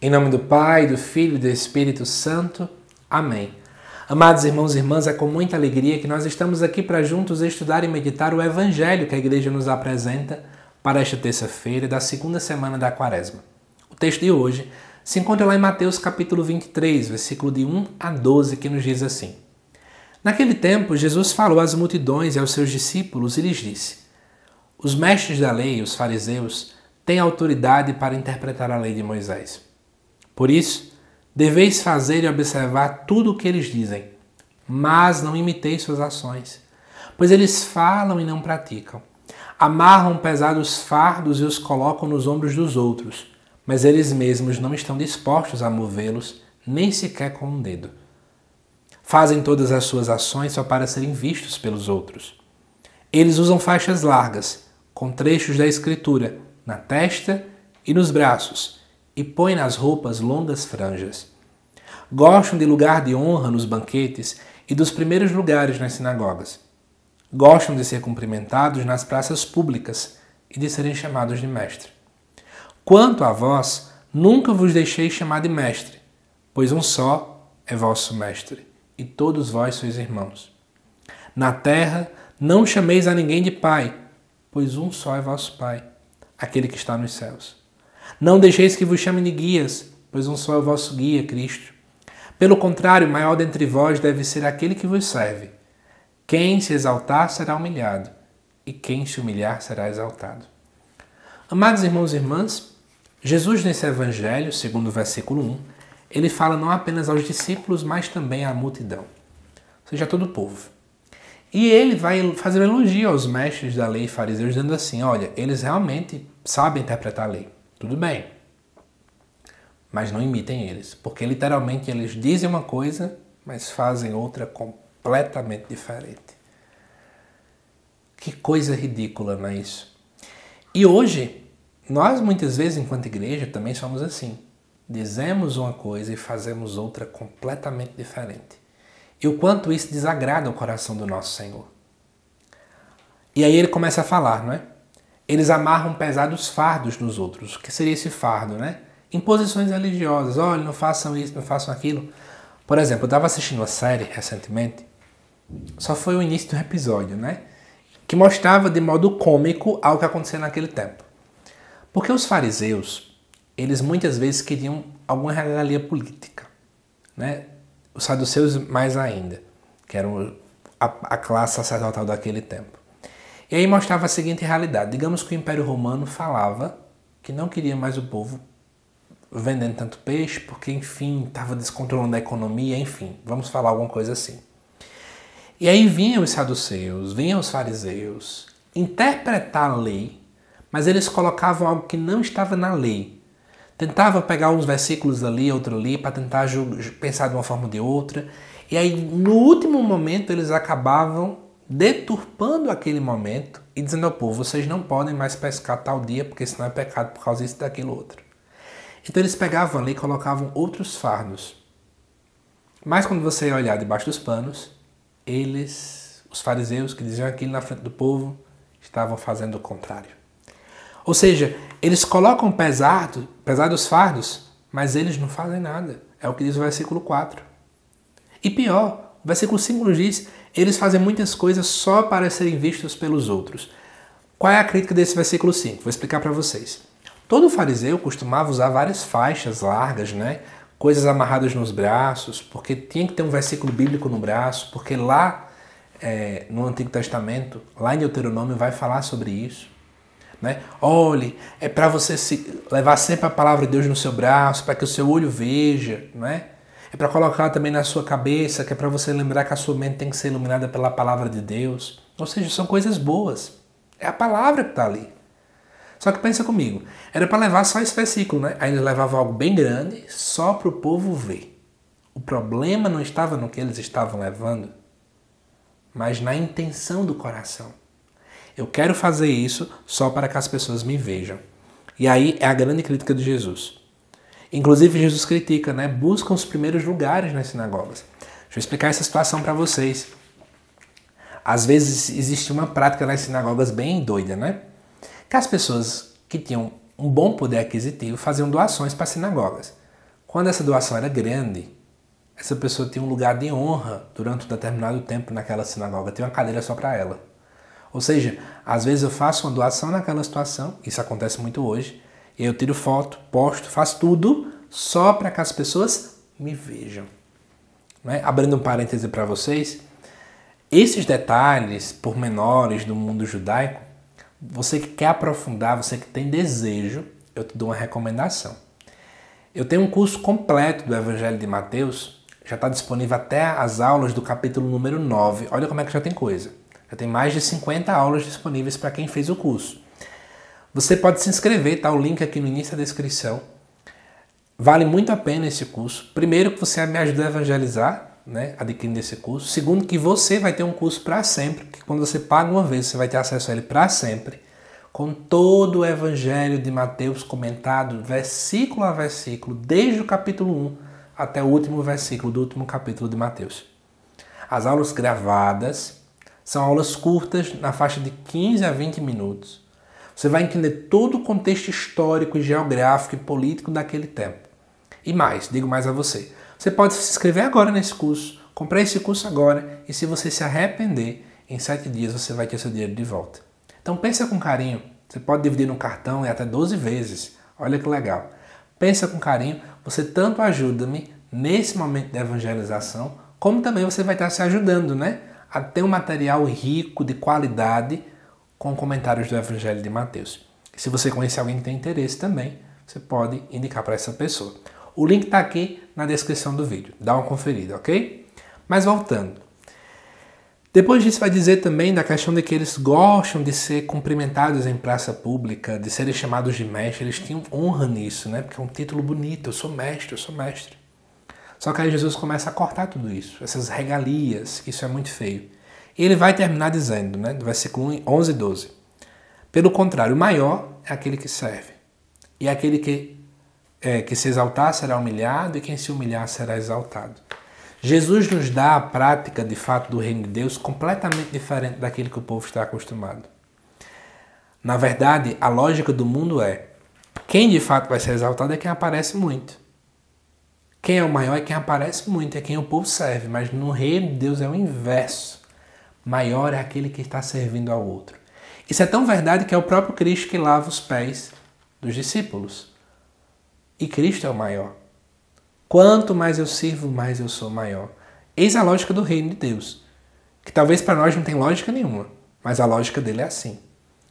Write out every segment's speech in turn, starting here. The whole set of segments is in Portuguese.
Em nome do Pai, do Filho e do Espírito Santo. Amém. Amados irmãos e irmãs, é com muita alegria que nós estamos aqui para juntos estudar e meditar o Evangelho que a Igreja nos apresenta para esta terça-feira da segunda semana da Quaresma. O texto de hoje se encontra lá em Mateus capítulo 23, versículo de 1 a 12, que nos diz assim: Naquele tempo, Jesus falou às multidões e aos seus discípulos e lhes disse: Os mestres da lei, os fariseus, têm autoridade para interpretar a lei de Moisés. Por isso, deveis fazer e observar tudo o que eles dizem, mas não imiteis suas ações, pois eles falam e não praticam. Amarram pesados fardos e os colocam nos ombros dos outros, mas eles mesmos não estão dispostos a movê-los, nem sequer com um dedo. Fazem todas as suas ações só para serem vistos pelos outros. Eles usam faixas largas, com trechos da Escritura, na testa e nos braços e põe nas roupas longas franjas. Gostam de lugar de honra nos banquetes e dos primeiros lugares nas sinagogas. Gostam de ser cumprimentados nas praças públicas e de serem chamados de mestre. Quanto a vós, nunca vos deixei chamar de mestre, pois um só é vosso mestre, e todos vós sois irmãos. Na terra, não chameis a ninguém de pai, pois um só é vosso pai, aquele que está nos céus. Não deixeis que vos chamem de guias, pois um só é o vosso guia, Cristo. Pelo contrário, maior dentre vós deve ser aquele que vos serve. Quem se exaltar será humilhado, e quem se humilhar será exaltado. Amados irmãos e irmãs, Jesus nesse evangelho, segundo o versículo 1, ele fala não apenas aos discípulos, mas também à multidão, ou seja, a todo o povo. E ele vai fazer um elogio aos mestres da lei e fariseus, dizendo assim: olha, eles realmente sabem interpretar a lei. Tudo bem. Mas não imitem eles, porque literalmente eles dizem uma coisa, mas fazem outra completamente diferente. Que coisa ridícula, não é isso? E hoje, nós muitas vezes, enquanto igreja, também somos assim. Dizemos uma coisa e fazemos outra completamente diferente. E o quanto isso desagrada o coração do nosso Senhor. E aí ele começa a falar, não é? eles amarram pesados fardos nos outros. O que seria esse fardo, né? Imposições religiosas. Olha, não façam isso, não façam aquilo. Por exemplo, eu estava assistindo uma série recentemente, só foi o início do episódio, né? Que mostrava de modo cômico algo que acontecia naquele tempo. Porque os fariseus, eles muitas vezes queriam alguma regalia política, né? Os saduceus mais ainda, que eram a, a classe sacerdotal daquele tempo. E aí mostrava a seguinte realidade: digamos que o Império Romano falava que não queria mais o povo vendendo tanto peixe, porque enfim, estava descontrolando a economia, enfim, vamos falar alguma coisa assim. E aí vinham os saduceus, vinham os fariseus interpretar a lei, mas eles colocavam algo que não estava na lei. Tentavam pegar uns versículos ali, outro ali, para tentar pensar de uma forma ou de outra. E aí, no último momento, eles acabavam deturpando aquele momento e dizendo ao povo: vocês não podem mais pescar tal dia porque senão é pecado por causa disso, daquilo, outro. Então eles pegavam ali e colocavam outros fardos. Mas quando você olhar debaixo dos panos, eles, os fariseus que diziam aquilo na frente do povo, estavam fazendo o contrário. Ou seja, eles colocam pesado, pesados fardos, mas eles não fazem nada. É o que diz o versículo 4. E pior, o versículo 5 diz: eles fazem muitas coisas só para serem vistos pelos outros. Qual é a crítica desse versículo 5? Vou explicar para vocês. Todo fariseu costumava usar várias faixas largas, né? Coisas amarradas nos braços, porque tinha que ter um versículo bíblico no braço, porque lá é, no Antigo Testamento, lá em Deuteronômio, vai falar sobre isso. Né? Olhe, é para você se levar sempre a palavra de Deus no seu braço, para que o seu olho veja, né? é para colocar também na sua cabeça, que é para você lembrar que a sua mente tem que ser iluminada pela palavra de Deus. Ou seja, são coisas boas. É a palavra que está ali. Só que pensa comigo, era para levar só esse versículo, né? Aí ele levava algo bem grande só para o povo ver. O problema não estava no que eles estavam levando, mas na intenção do coração. Eu quero fazer isso só para que as pessoas me vejam. E aí é a grande crítica de Jesus. Inclusive, Jesus critica, né? Buscam os primeiros lugares nas sinagogas. Deixa eu explicar essa situação para vocês. Às vezes existe uma prática nas sinagogas bem doida, né? Que as pessoas que tinham um bom poder aquisitivo faziam doações para sinagogas. Quando essa doação era grande, essa pessoa tinha um lugar de honra durante um determinado tempo naquela sinagoga, tinha uma cadeira só para ela. Ou seja, às vezes eu faço uma doação naquela situação, isso acontece muito hoje, eu tiro foto, posto, faço tudo só para que as pessoas me vejam. Né? Abrindo um parêntese para vocês, esses detalhes pormenores do mundo judaico, você que quer aprofundar, você que tem desejo, eu te dou uma recomendação. Eu tenho um curso completo do Evangelho de Mateus, já está disponível até as aulas do capítulo número 9. Olha como é que já tem coisa. Já tem mais de 50 aulas disponíveis para quem fez o curso. Você pode se inscrever, tá? O link aqui no início da descrição. Vale muito a pena esse curso. Primeiro que você me ajuda a evangelizar, né? Adquirindo esse curso. Segundo que você vai ter um curso para sempre, que quando você paga uma vez, você vai ter acesso a ele para sempre. Com todo o evangelho de Mateus comentado, versículo a versículo, desde o capítulo 1 até o último versículo do último capítulo de Mateus. As aulas gravadas são aulas curtas, na faixa de 15 a 20 minutos você vai entender todo o contexto histórico, geográfico e político daquele tempo. E mais, digo mais a você. Você pode se inscrever agora nesse curso, comprar esse curso agora, e se você se arrepender, em sete dias você vai ter seu dinheiro de volta. Então pensa com carinho. Você pode dividir no cartão e até 12 vezes. Olha que legal. Pensa com carinho, você tanto ajuda-me nesse momento de evangelização, como também você vai estar se ajudando, né? A ter um material rico, de qualidade, com comentários do Evangelho de Mateus. Se você conhece alguém que tem interesse também, você pode indicar para essa pessoa. O link está aqui na descrição do vídeo. Dá uma conferida, ok? Mas voltando. Depois disso, vai dizer também da questão de que eles gostam de ser cumprimentados em praça pública, de serem chamados de mestre. Eles tinham honra nisso, né? Porque é um título bonito. Eu sou mestre, eu sou mestre. Só que aí Jesus começa a cortar tudo isso, essas regalias, que isso é muito feio. E ele vai terminar dizendo, né, no versículo 11 e 12: Pelo contrário, o maior é aquele que serve, e aquele que, é, que se exaltar será humilhado, e quem se humilhar será exaltado. Jesus nos dá a prática de fato do reino de Deus completamente diferente daquele que o povo está acostumado. Na verdade, a lógica do mundo é: quem de fato vai ser exaltado é quem aparece muito. Quem é o maior é quem aparece muito, é quem o povo serve. Mas no reino de Deus é o inverso maior é aquele que está servindo ao outro. Isso é tão verdade que é o próprio Cristo que lava os pés dos discípulos. E Cristo é o maior. Quanto mais eu sirvo, mais eu sou maior. Eis a lógica do reino de Deus, que talvez para nós não tem lógica nenhuma, mas a lógica dele é assim.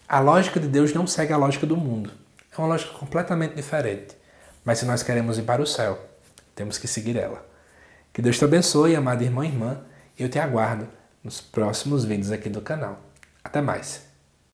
A lógica de Deus não segue a lógica do mundo. É uma lógica completamente diferente. Mas se nós queremos ir para o céu, temos que seguir ela. Que Deus te abençoe, amada irmã e irmã. Eu te aguardo nos próximos vídeos aqui do canal. Até mais!